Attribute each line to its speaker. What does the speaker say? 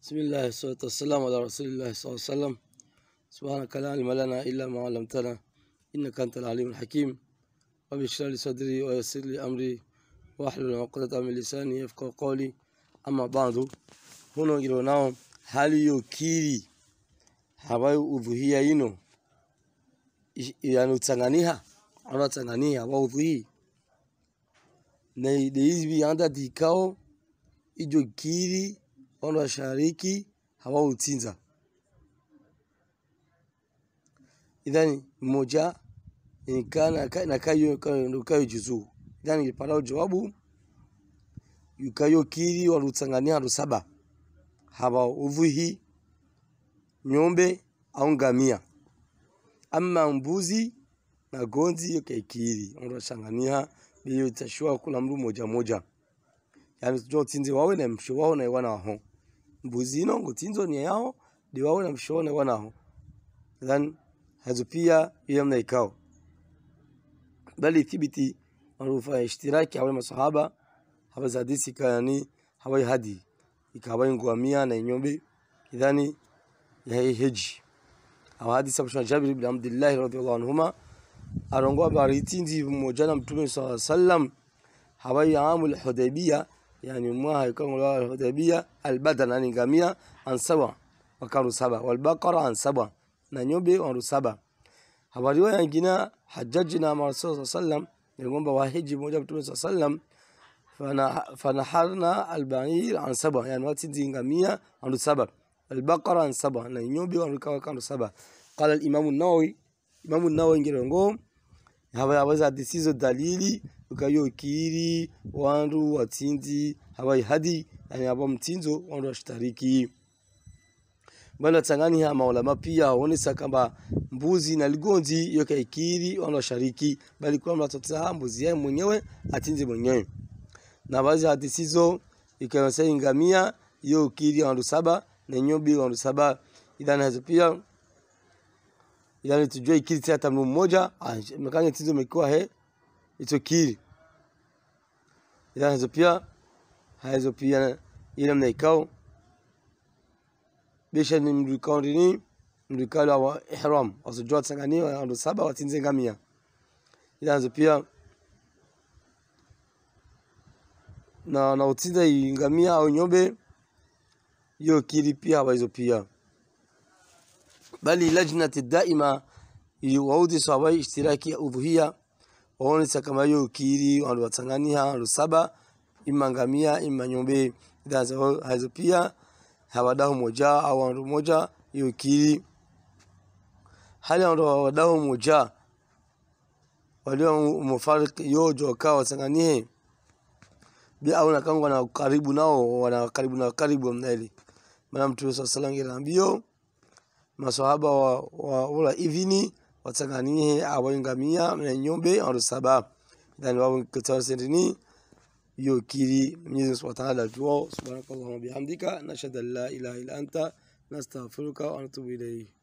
Speaker 1: بسم الله والصلاة والسلام على رسول الله صلى الله عليه وسلم سبحانك لا علم لنا إلا ما علمتنا إنك أنت العليم الحكيم رب اشرح لي صدري ويسر لي أمري واحلل عقدة من لساني يفقه قولي أما بعد هنا نجروناهم hali yokiri habayo udhuhia ino yani utanganiha ana tanganiha wa udhuhi na deizbi yanda dikao ijo hawa hawautsinza. Idhani mmoja nakayo juzuu idhani ipatao jawabu yukayokiri walutsangania handu saba hawa uvuhi nyombe au ngamia ama mbuzi na gonzi yokaikiri wandu washangania biyo itashua kula mru moja moja yani tujua wawe na msho wao na iwana waho mbuzino gutsinzoniyaho ndi wawe na mshone wanaho then hazu pia ile mna ikao bali thibiti marufa ya ishtiraki hawa masahaba hawa za hadisi kayani hawa hadi ikawa nguamia na inyombe idhani ya heji hawa hadisi abu Jabir ibn Abdullah radhiallahu anhuma arongwa bariti ndi mmoja na mtume sallallahu alaihi wasallam hawa ya amul Hudaybiyah يعني ما هي كم الهدبية البدن يعني جميع عن سبع وكان سبع والبقرة عن سبع نيوبي عن سبع هبارو يعني جنا حججنا مع الرسول صلى الله عليه وسلم يقوم بواحد جيب موجب صلى الله عليه وسلم فنا فنحرنا البعير عن سبع يعني وقت زين جميع عن سبع البقرة عن سبع نيوبي عن كم كان سبع قال الإمام النووي إمام النووي يقول يا بابا يا بابا يا gayo ikiri wandu watsinzi habai hadi yani mtinzo wandu washitariki bali watangani maulama pia waonesa kamba mbuzi na ligonzi yoka ikiri wandu washariki bali kwa mtu atatoa mbuzi yake mwenyewe atinze mwenyewe na baadhi ya hadithi hizo ikionyesha ngamia hiyo wandu saba na nyobi wandu saba idhani hizo pia idhani tujue ikiri hata mmoja mekanya tizo mekiwa he hicho kiri idan hazopiya hayazopiyana ilamna ikaw bisha ni mdukao nini mdukao wa ihram wasujua watangania wa saba tinze ngamia idan pia na utinze ngamia au nyobe yo kili pia pia bali lajnati daima yuwaudi sawai ishtiraki ya waonesa kama hiyo ukiri wandu watangania wandu saba ima ngamia ima nyombe hazo pia hawadahu moja au wandu moja hiyo ukiri hali wandu hawadahu moja waliwa mufarik yojo kawa watanganie bia au nakangu wana karibu nao wana karibu na karibu wa maana mtume sallallahu sasalangirambio masohaba wa, ula ivini watanganie abayungamia na nyombe watu saba ndani wao kitao sendini yokiri Mwenyezi Subhanahu wa Ta'ala tuwao subhanakallahumma bihamdika nashhadu an la ilaha illa anta nastaghfiruka wa natubu ilayk